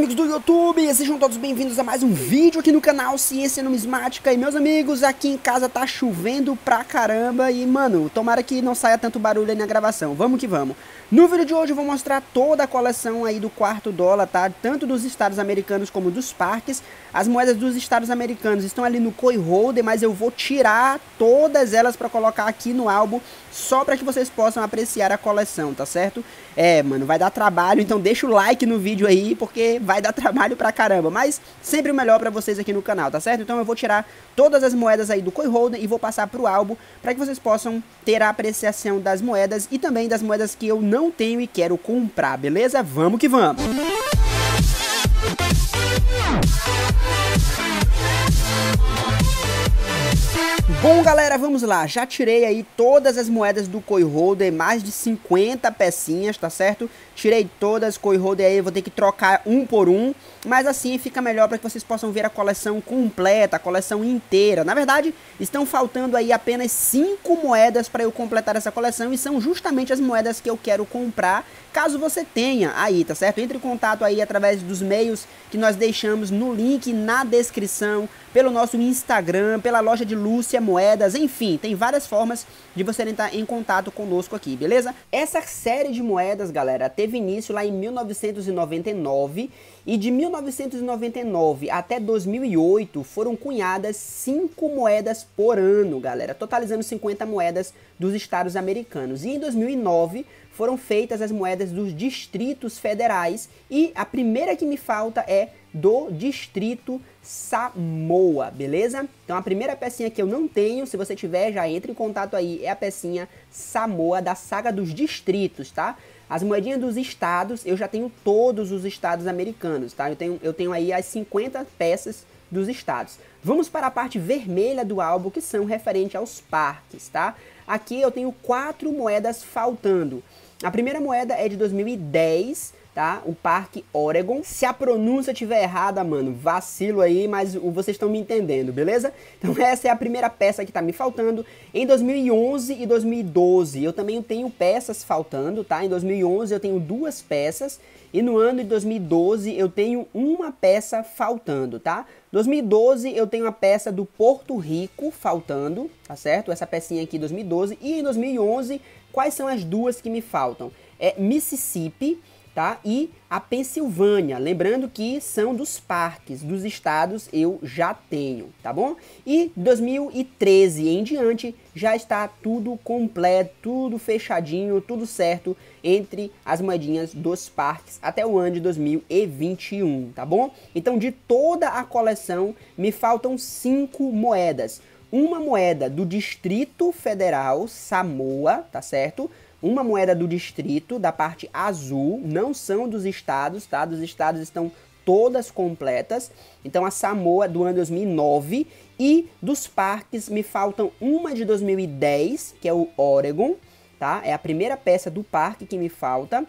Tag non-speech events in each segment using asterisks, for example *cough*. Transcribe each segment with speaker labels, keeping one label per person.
Speaker 1: amigos do YouTube, sejam todos bem-vindos a mais um vídeo aqui no canal Ciência Numismática E meus amigos, aqui em casa tá chovendo pra caramba e mano, tomara que não saia tanto barulho aí na gravação, vamos que vamos No vídeo de hoje eu vou mostrar toda a coleção aí do quarto dólar, tá? Tanto dos estados americanos como dos parques As moedas dos estados americanos estão ali no Koi Holder, mas eu vou tirar todas elas pra colocar aqui no álbum Só pra que vocês possam apreciar a coleção, tá certo? É, mano, vai dar trabalho, então deixa o like no vídeo aí, porque vai dar trabalho pra caramba, mas sempre o melhor pra vocês aqui no canal, tá certo? Então eu vou tirar todas as moedas aí do coin holder e vou passar pro álbum para que vocês possam ter a apreciação das moedas e também das moedas que eu não tenho e quero comprar, beleza? Vamos que vamos! Bom, galera, vamos lá. Já tirei aí todas as moedas do Koi Holder, mais de 50 pecinhas, tá certo? Tirei todas, Koi Holder aí, vou ter que trocar um por um, mas assim fica melhor para que vocês possam ver a coleção completa, a coleção inteira. Na verdade, estão faltando aí apenas 5 moedas para eu completar essa coleção e são justamente as moedas que eu quero comprar caso você tenha aí, tá certo? Entre em contato aí através dos meios que nós deixamos no link na descrição, pelo nosso Instagram, pela loja de Lúcia Moedas, enfim, tem várias formas de você entrar em contato conosco aqui, beleza? Essa série de moedas, galera, teve início lá em 1999 e de 1999 até 2008 foram cunhadas 5 moedas por ano, galera, totalizando 50 moedas dos estados americanos. E em 2009 foram feitas as moedas dos distritos federais e a primeira que me falta é do distrito Samoa, beleza? Então a primeira pecinha que eu não tenho, se você tiver, já entre em contato aí, é a pecinha Samoa da saga dos distritos, tá? As moedinhas dos estados, eu já tenho todos os estados americanos, tá? Eu tenho, eu tenho aí as 50 peças dos estados. Vamos para a parte vermelha do álbum, que são referente aos parques, tá? Aqui eu tenho quatro moedas faltando. A primeira moeda é de 2010, tá? O Parque Oregon. Se a pronúncia tiver errada, mano, vacilo aí, mas vocês estão me entendendo, beleza? Então *laughs* essa é a primeira peça que tá me faltando. Em 2011 e 2012 eu também tenho peças faltando, tá? Em 2011 eu tenho duas peças e no ano de 2012 eu tenho uma peça faltando, tá? 2012 eu tenho a peça do Porto Rico faltando, tá certo? Essa pecinha aqui 2012 e em 2011 quais são as duas que me faltam? É Mississippi tá? E a Pensilvânia, lembrando que são dos parques, dos estados eu já tenho, tá bom? E 2013 em diante já está tudo completo, tudo fechadinho, tudo certo entre as moedinhas dos parques até o ano de 2021, tá bom? Então de toda a coleção me faltam cinco moedas. Uma moeda do Distrito Federal, Samoa, tá certo? uma moeda do distrito, da parte azul, não são dos estados, tá? Dos estados estão todas completas. Então a Samoa do ano 2009 e dos parques me faltam uma de 2010, que é o Oregon, tá? É a primeira peça do parque que me falta.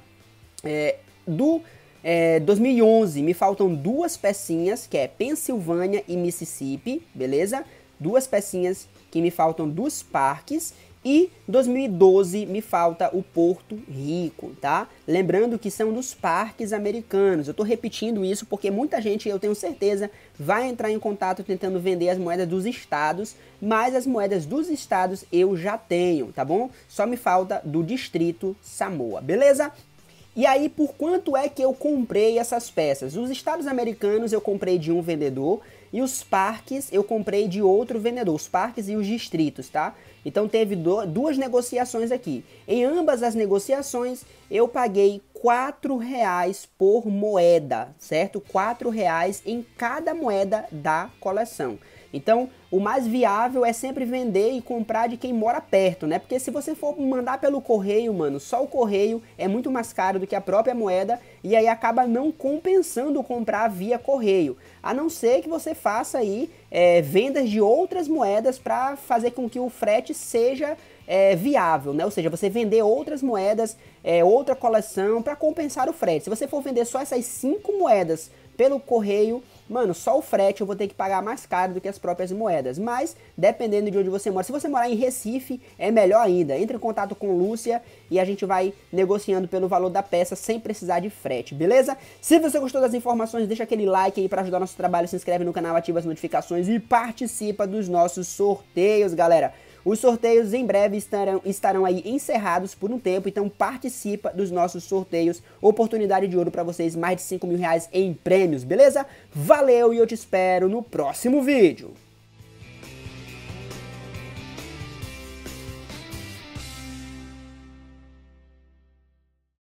Speaker 1: É, do é, 2011 me faltam duas pecinhas, que é Pensilvânia e Mississippi, beleza? Duas pecinhas que me faltam dos parques e 2012 me falta o Porto Rico, tá? Lembrando que são dos parques americanos. Eu tô repetindo isso porque muita gente, eu tenho certeza, vai entrar em contato tentando vender as moedas dos estados, mas as moedas dos estados eu já tenho, tá bom? Só me falta do distrito Samoa, beleza? E aí, por quanto é que eu comprei essas peças? Os estados americanos eu comprei de um vendedor e os parques eu comprei de outro vendedor, os parques e os distritos, tá? Então teve duas negociações aqui. Em ambas as negociações eu paguei quatro reais por moeda, certo? Quatro reais em cada moeda da coleção. Então, o mais viável é sempre vender e comprar de quem mora perto, né? Porque se você for mandar pelo correio, mano, só o correio é muito mais caro do que a própria moeda e aí acaba não compensando comprar via correio. A não ser que você faça aí é, vendas de outras moedas para fazer com que o frete seja é, viável, né? Ou seja, você vender outras moedas, é, outra coleção para compensar o frete. Se você for vender só essas cinco moedas pelo correio, mano, só o frete eu vou ter que pagar mais caro do que as próprias moedas. Mas, dependendo de onde você mora, se você morar em Recife, é melhor ainda. Entre em contato com Lúcia e a gente vai negociando pelo valor da peça sem precisar de frete, beleza? Se você gostou das informações, deixa aquele like aí para ajudar nosso trabalho, se inscreve no canal, ativa as notificações e participa dos nossos sorteios, galera. Os sorteios em breve estarão, estarão aí encerrados por um tempo, então participa dos nossos sorteios. Oportunidade de ouro para vocês, mais de 5 mil reais em prêmios, beleza? Valeu e eu te espero no próximo vídeo.